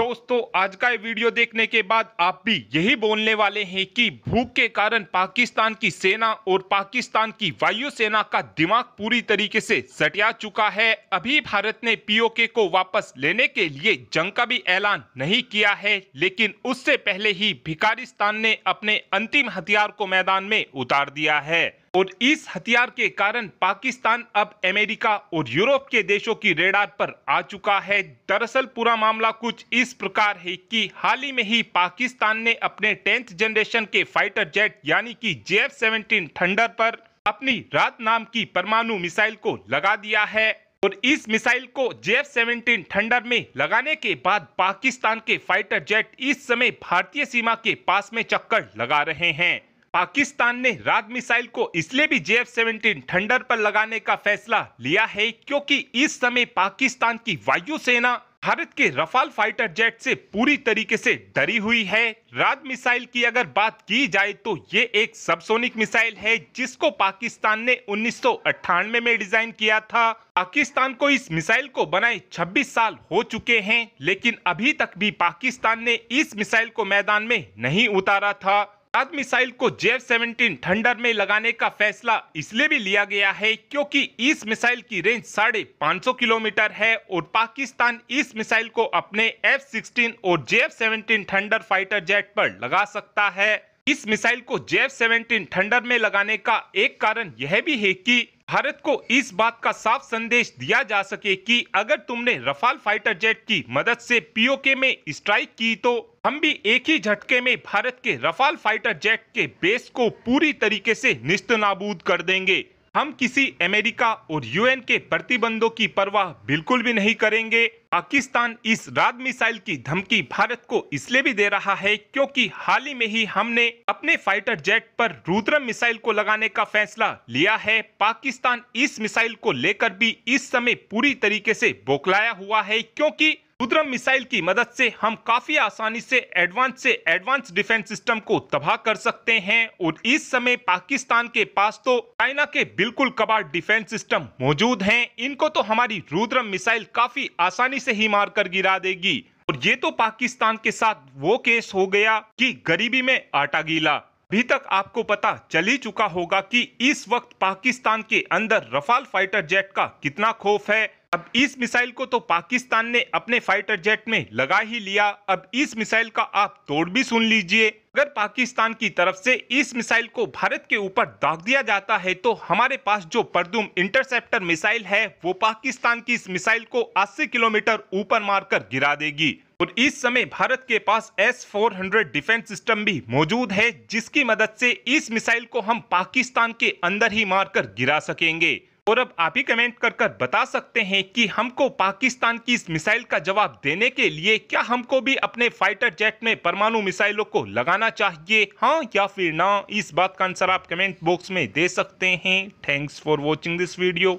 दोस्तों आज का ये वीडियो देखने के बाद आप भी यही बोलने वाले हैं कि भूख के कारण पाकिस्तान की सेना और पाकिस्तान की वायुसेना का दिमाग पूरी तरीके से सटिया चुका है अभी भारत ने पीओके को वापस लेने के लिए जंग का भी ऐलान नहीं किया है लेकिन उससे पहले ही भिकारिस्तान ने अपने अंतिम हथियार को मैदान में उतार दिया है और इस हथियार के कारण पाकिस्तान अब अमेरिका और यूरोप के देशों की रेडार पर आ चुका है दरअसल पूरा मामला कुछ इस प्रकार है कि हाल ही में ही पाकिस्तान ने अपने टेंथ जनरेशन के फाइटर जेट यानी कि जे एफ सेवनटीन थंडर पर अपनी रात नाम की परमाणु मिसाइल को लगा दिया है और इस मिसाइल को जे एफ सेवनटीन थंडर में लगाने के बाद पाकिस्तान के फाइटर जेट इस समय भारतीय सीमा के पास में चक्कर लगा रहे हैं पाकिस्तान ने रात मिसाइल को इसलिए भी जे एफ सेवेंटीन थंडर पर लगाने का फैसला लिया है क्योंकि इस समय पाकिस्तान की वायुसेना भारत के रफाल फाइटर जेट से पूरी तरीके से डरी हुई है रात मिसाइल की अगर बात की जाए तो ये एक सबसोनिक मिसाइल है जिसको पाकिस्तान ने उन्नीस में डिजाइन किया था पाकिस्तान को इस मिसाइल को बनाए 26 साल हो चुके हैं लेकिन अभी तक भी पाकिस्तान ने इस मिसाइल को मैदान में नहीं उतारा था आजाद मिसाइल को जेव सेवेंटीन थंडर में लगाने का फैसला इसलिए भी लिया गया है क्योंकि इस मिसाइल की रेंज साढ़े पाँच किलोमीटर है और पाकिस्तान इस मिसाइल को अपने एफ सिक्सटीन और जेव सेवेंटीन थंडर फाइटर जेट पर लगा सकता है इस मिसाइल को जेव सेवेंटीन थंडर में लगाने का एक कारण यह भी है की भारत को इस बात का साफ संदेश दिया जा सके कि अगर तुमने रफाल फाइटर जेट की मदद से पीओके में स्ट्राइक की तो हम भी एक ही झटके में भारत के रफाल फाइटर जेट के बेस को पूरी तरीके से निस्तनाबूद कर देंगे हम किसी अमेरिका और यूएन के प्रतिबंधों की परवाह बिल्कुल भी नहीं करेंगे पाकिस्तान इस रात मिसाइल की धमकी भारत को इसलिए भी दे रहा है क्योंकि हाल ही में ही हमने अपने फाइटर जेट पर रुद्रम मिसाइल को लगाने का फैसला लिया है पाकिस्तान इस मिसाइल को लेकर भी इस समय पूरी तरीके से बोखलाया हुआ है क्योंकि रुद्रम मिसाइल की मदद से हम काफी आसानी से एडवांस से एडवांस डिफेंस सिस्टम को तबाह कर सकते हैं और इस समय पाकिस्तान के पास तो चाइना के बिल्कुल कबाड़ डिफेंस सिस्टम मौजूद हैं इनको तो हमारी रुद्रम मिसाइल काफी आसानी से ही मार कर गिरा देगी और ये तो पाकिस्तान के साथ वो केस हो गया कि गरीबी में आटा गीला अभी तक आपको पता चल ही चुका होगा कि इस वक्त पाकिस्तान के अंदर रफाल फाइटर जेट का कितना खौफ है अब इस मिसाइल को तो पाकिस्तान ने अपने फाइटर जेट में लगा ही लिया अब इस मिसाइल का आप तोड़ भी सुन लीजिए अगर पाकिस्तान की तरफ से इस मिसाइल को भारत के ऊपर दाग दिया जाता है तो हमारे पास जो परदुम इंटरसेप्टर मिसाइल है वो पाकिस्तान की इस मिसाइल को 80 किलोमीटर ऊपर मारकर गिरा देगी और इस समय भारत के पास एस फोर डिफेंस सिस्टम भी मौजूद है जिसकी मदद से इस मिसाइल को हम पाकिस्तान के अंदर ही मारकर गिरा सकेंगे और अब आप ही कमेंट कर कर बता सकते हैं कि हमको पाकिस्तान की इस मिसाइल का जवाब देने के लिए क्या हमको भी अपने फाइटर जेट में परमाणु मिसाइलों को लगाना चाहिए हाँ या फिर ना इस बात का आंसर आप कमेंट बॉक्स में दे सकते हैं thanks for watching this video